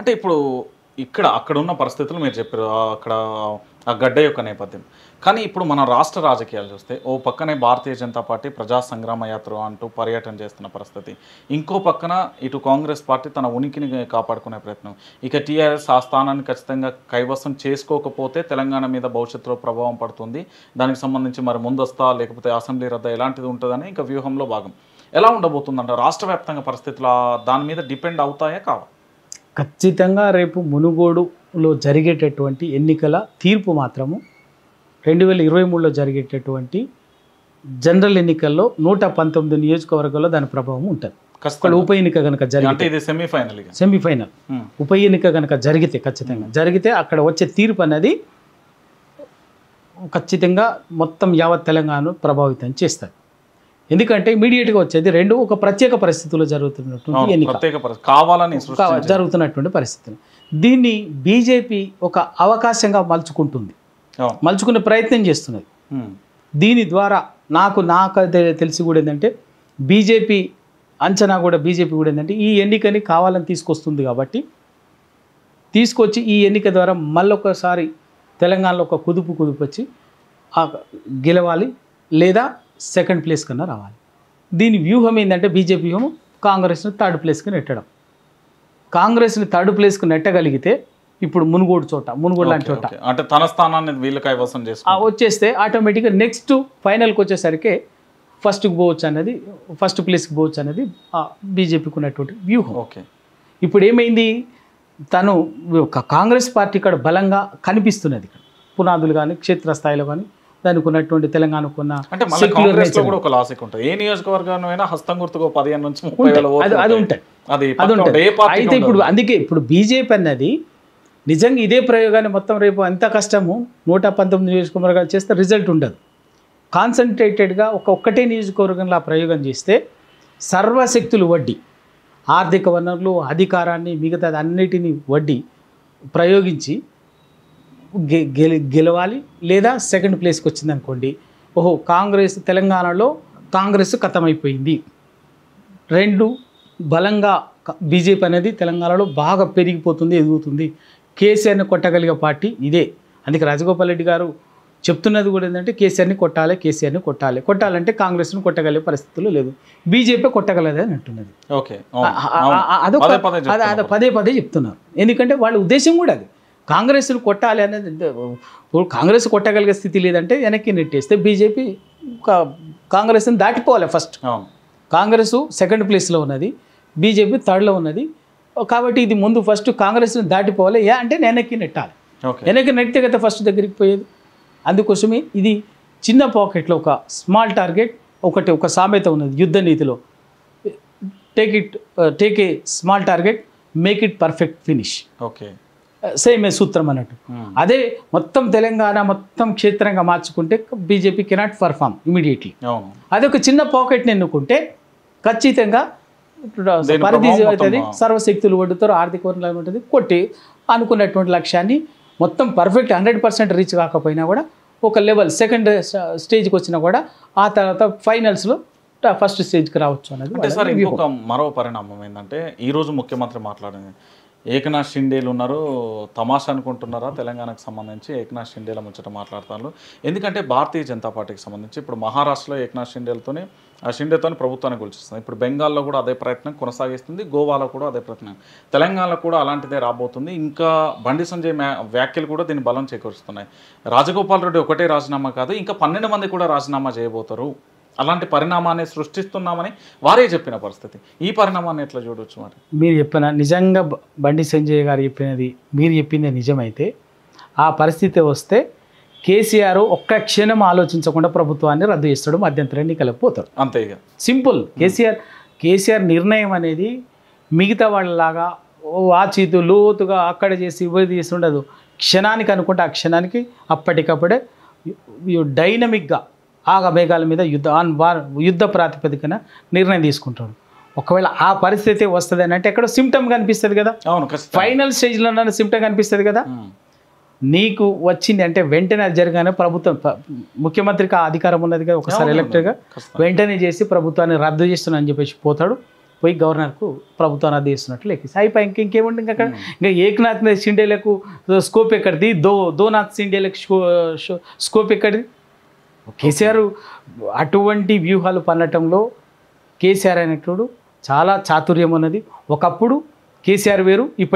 అంటే ఇప్పుడు ఇక్కడ అక్కడ ఉన్న పరిస్థితులు మీరు చెప్పారు అక్కడ ఆ గడ్డ యొక్క నేపథ్యం కానీ ఇప్పుడు మన రాష్ట్ర రాజకీయాలు చూస్తే ఓ పక్కనే భారతీయ జనతా పార్టీ ప్రజా సంగ్రామ యాత్ర అంటూ పర్యటన చేస్తున్న పరిస్థితి ఇంకో పక్కన ఇటు కాంగ్రెస్ పార్టీ తన ఉనికిని కాపాడుకునే ప్రయత్నం ఇక టీఆర్ఎస్ ఆ స్థానాన్ని ఖచ్చితంగా కైవసం చేసుకోకపోతే తెలంగాణ మీద భవిష్యత్తులో ప్రభావం పడుతుంది దానికి సంబంధించి మరి ముందస్తా లేకపోతే అసెంబ్లీ రద్ద ఎలాంటిది ఉంటుందని ఇంకా వ్యూహంలో భాగం ఎలా ఉండబోతుందంటే రాష్ట్ర వ్యాప్తంగా పరిస్థితులు దాని మీద డిపెండ్ అవుతాయా కావా ఖచ్చితంగా రేపు మునుగోడులో జరిగేటటువంటి ఎన్నికల తీర్పు మాత్రము రెండు వేల ఇరవై మూడులో జరిగేటటువంటి జనరల్ ఎన్నికల్లో నూట పంతొమ్మిది నియోజకవర్గంలో దాని ప్రభావం ఉంటుంది ఖచ్చితంగా ఉప ఎన్నిక కనుక జరిగితే సెమీఫైనల్ సెమీఫైనల్ hmm. ఉప ఎన్నిక కనుక జరిగితే ఖచ్చితంగా జరిగితే అక్కడ వచ్చే తీర్పు అనేది ఖచ్చితంగా మొత్తం యావత్ తెలంగాణను ప్రభావితం చేస్తారు ఎందుకంటే గా వచ్చేది రెండు ఒక ప్రత్యేక పరిస్థితుల్లో జరుగుతున్నటువంటి ఎన్నిక కావాలని జరుగుతున్నటువంటి పరిస్థితులు దీన్ని బీజేపీ ఒక అవకాశంగా మలుచుకుంటుంది మలుచుకునే ప్రయత్నం చేస్తున్నది దీని ద్వారా నాకు నాకు తెలిసి కూడా ఏంటంటే బీజేపీ అంచనా కూడా బీజేపీ కూడా ఏంటంటే ఈ ఎన్నికని కావాలని తీసుకొస్తుంది కాబట్టి తీసుకొచ్చి ఈ ఎన్నిక ద్వారా మళ్ళొకసారి తెలంగాణలో ఒక కుదుపు కుదుపు వచ్చి గెలవాలి లేదా సెకండ్ ప్లేస్ కన్నా రావాలి దీని వ్యూహం ఏంటంటే బీజేపీ వ్యూహం కాంగ్రెస్ని థర్డ్ ప్లేస్కి నెట్టడం కాంగ్రెస్ని థర్డ్ ప్లేస్కి నెట్టగలిగితే ఇప్పుడు మునుగోడు చోట మునుగోడు లాంటి చోట అంటే తన స్థానాన్ని వీళ్ళు కైవసం చేసి వచ్చేస్తే ఆటోమేటిక్గా నెక్స్ట్ ఫైనల్కి వచ్చేసరికి ఫస్ట్కి పోవచ్చు అనేది ఫస్ట్ ప్లేస్కి పోవచ్చు అనేది బీజేపీకి ఉన్నటువంటి వ్యూహం ఓకే ఇప్పుడు ఏమైంది తను కాంగ్రెస్ పార్టీ ఇక్కడ బలంగా కనిపిస్తున్నది ఇక్కడ పునాదులు కానీ క్షేత్రస్థాయిలో కానీ దానికి ఉన్నటువంటి తెలంగాణకు ఉన్న పదిహేను అది ఉంటాయి అది అయితే ఇప్పుడు అందుకే ఇప్పుడు బీజేపీ అన్నది నిజంగా ఇదే ప్రయోగాన్ని మొత్తం రేపు ఎంత కష్టము నూట పంతొమ్మిది నియోజకవర్గాలు చేస్తే రిజల్ట్ ఉండదు కాన్సన్ట్రేటెడ్గా ఒక ఒక్కటే నియోజకవర్గంలో ప్రయోగం చేస్తే సర్వశక్తులు వడ్డీ ఆర్థిక వనరులు అధికారాన్ని మిగతా అన్నిటినీ వడ్డీ ప్రయోగించి గెలవాలి లేదా సెకండ్ ప్లేస్కి వచ్చింది అనుకోండి ఓహో కాంగ్రెస్ తెలంగాణలో కాంగ్రెస్ కథమైపోయింది రెండు బలంగా బీజేపీ అనేది తెలంగాణలో బాగా పెరిగిపోతుంది ఎదుగుతుంది కేసీఆర్ని కొట్టగలిగే పార్టీ ఇదే అందుకే రాజగోపాల్ రెడ్డి గారు చెప్తున్నది కూడా ఏంటంటే కేసీఆర్ని కొట్టాలి కేసీఆర్ని కొట్టాలి కొట్టాలంటే కాంగ్రెస్ను కొట్టగలిగే పరిస్థితులు లేదు బీజేపీ కొట్టగలదు అని అంటున్నది ఓకే అదొక అదే పదే చెప్తున్నారు ఎందుకంటే వాళ్ళ ఉద్దేశం కూడా అది కాంగ్రెస్ను కొట్టాలి అనేది ఇప్పుడు కాంగ్రెస్ కొట్టగలిగే స్థితి లేదంటే వెనక్కి నెట్టేస్తే బీజేపీ కాంగ్రెస్ని దాటిపోవాలి ఫస్ట్ కాంగ్రెస్ సెకండ్ ప్లేస్లో ఉన్నది బీజేపీ థర్డ్లో ఉన్నది కాబట్టి ఇది ముందు ఫస్ట్ కాంగ్రెస్ని దాటిపోవాలి ఏ అంటే వెనక్కి నెట్టాలి వెనక్కి నెట్టే కదా ఫస్ట్ దగ్గరికి పోయేది అందుకోసమే ఇది చిన్న పాకెట్లో ఒక స్మాల్ టార్గెట్ ఒకటి ఒక సామెత ఉన్నది యుద్ధ నీతిలో take it take a small target make it perfect finish okay సేమే సూత్రం అన్నట్టు hmm. అదే మొత్తం తెలంగాణ మొత్తం క్షేత్రంగా మార్చుకుంటే బీజేపీ కెనాట్ పర్ఫామ్ ఇమీడియట్లీ అదే ఒక చిన్న పాకెట్ని ఎన్నుకుంటే ఖచ్చితంగా పరిధి అవుతుంది సర్వశక్తులు వడ్డుతారు ఆర్థిక వనరులు ఉంటుంది కొట్టి అనుకున్నటువంటి లక్ష్యాన్ని మొత్తం పర్ఫెక్ట్ హండ్రెడ్ పర్సెంట్ రీచ్ కాకపోయినా కూడా ఒక లెవెల్ సెకండ్ స్టేజ్కి వచ్చినా కూడా ఆ తర్వాత ఫైనల్స్లో ఫస్ట్ స్టేజ్కి రావచ్చు అనేది సార్ మరో పరిణామం ఏంటంటే ఈరోజు ముఖ్యమంత్రి మాట్లాడింది ఏకనాథ్ షిండేలు ఉన్నారు తమాషా అనుకుంటున్నారా తెలంగాణకు సంబంధించి ఏకనాథ్ షిండేల ముచ్చట మాట్లాడుతున్నారు ఎందుకంటే భారతీయ జనతా పార్టీకి సంబంధించి ఇప్పుడు మహారాష్ట్రలో ఏకనాథ్ షిండేలతోనే షిండేతో ప్రభుత్వాన్ని గెలిచిస్తుంది ఇప్పుడు బెంగాల్లో కూడా అదే ప్రయత్నం కొనసాగిస్తుంది గోవాలో కూడా అదే ప్రయత్నం తెలంగాణలో కూడా అలాంటిదే రాబోతుంది ఇంకా బండి సంజయ్ వ్యాఖ్యలు కూడా దీన్ని బలం చేకూరుస్తున్నాయి రాజగోపాల్ రెడ్డి ఒకటే రాజీనామా కాదు ఇంకా పన్నెండు మంది కూడా రాజీనామా చేయబోతారు అలాంటి పరిణామాన్ని సృష్టిస్తున్నామని వారే చెప్పిన పరిస్థితి ఈ పరిణామాన్ని ఎట్లా చూడవచ్చు మరి మీరు చెప్పిన నిజంగా బండి సంజయ్ గారు చెప్పినది మీరు చెప్పింది నిజమైతే ఆ పరిస్థితి వస్తే కేసీఆర్ ఒక్క క్షణం ఆలోచించకుండా ప్రభుత్వాన్ని రద్దు చేస్తాడు మధ్యంతర ఎన్నికలకు పోతాడు అంతే సింపుల్ కేసీఆర్ కేసీఆర్ నిర్ణయం అనేది మిగతా వాళ్ళలాగా వాచితు లోతుగా అక్కడ చేసి ఇవ్వది చేసి ఉండదు క్షణానికి అనుకుంటే ఆ క్షణానికి అప్పటికప్పుడే డైనమిక్గా ఆగమేఘాల మీద యుద్ధ ఆన్ వార్ యుద్ధ ప్రాతిపదికన నిర్ణయం తీసుకుంటాడు ఒకవేళ ఆ పరిస్థితి వస్తుంది అని అంటే ఎక్కడో సిమ్టమ్ కనిపిస్తుంది కదా అవును ఫైనల్ స్టేజ్లో సిమ్టమ్ కనిపిస్తుంది కదా నీకు వచ్చింది అంటే వెంటనే అది జరగానే ప్రభుత్వం ముఖ్యమంత్రికి ఆ అధికారం ఉన్నది కదా ఒకసారి ఎలక్టర్గా వెంటనే చేసి ప్రభుత్వాన్ని రద్దు చేస్తున్నా అని చెప్పేసి పోతాడు పోయి గవర్నర్కు ప్రభుత్వాన్ని రద్దు చేస్తున్నట్లు లేక అయిపోయి ఇంక ఇంకేముంది ఇంకా అక్కడ ఇంకా ఏకనాథ్ సిండేలకు స్కోప్ ఎక్కడిది దో దోనాథ్ సిండేలకు స్కోప్ ఎక్కడిది కేసీఆర్ అటువంటి వ్యూహాలు పన్నటంలో కేసీఆర్ అనేటోడు చాలా చాతుర్యం ఉన్నది ఒకప్పుడు కేసీఆర్ వేరు ఇప్పటి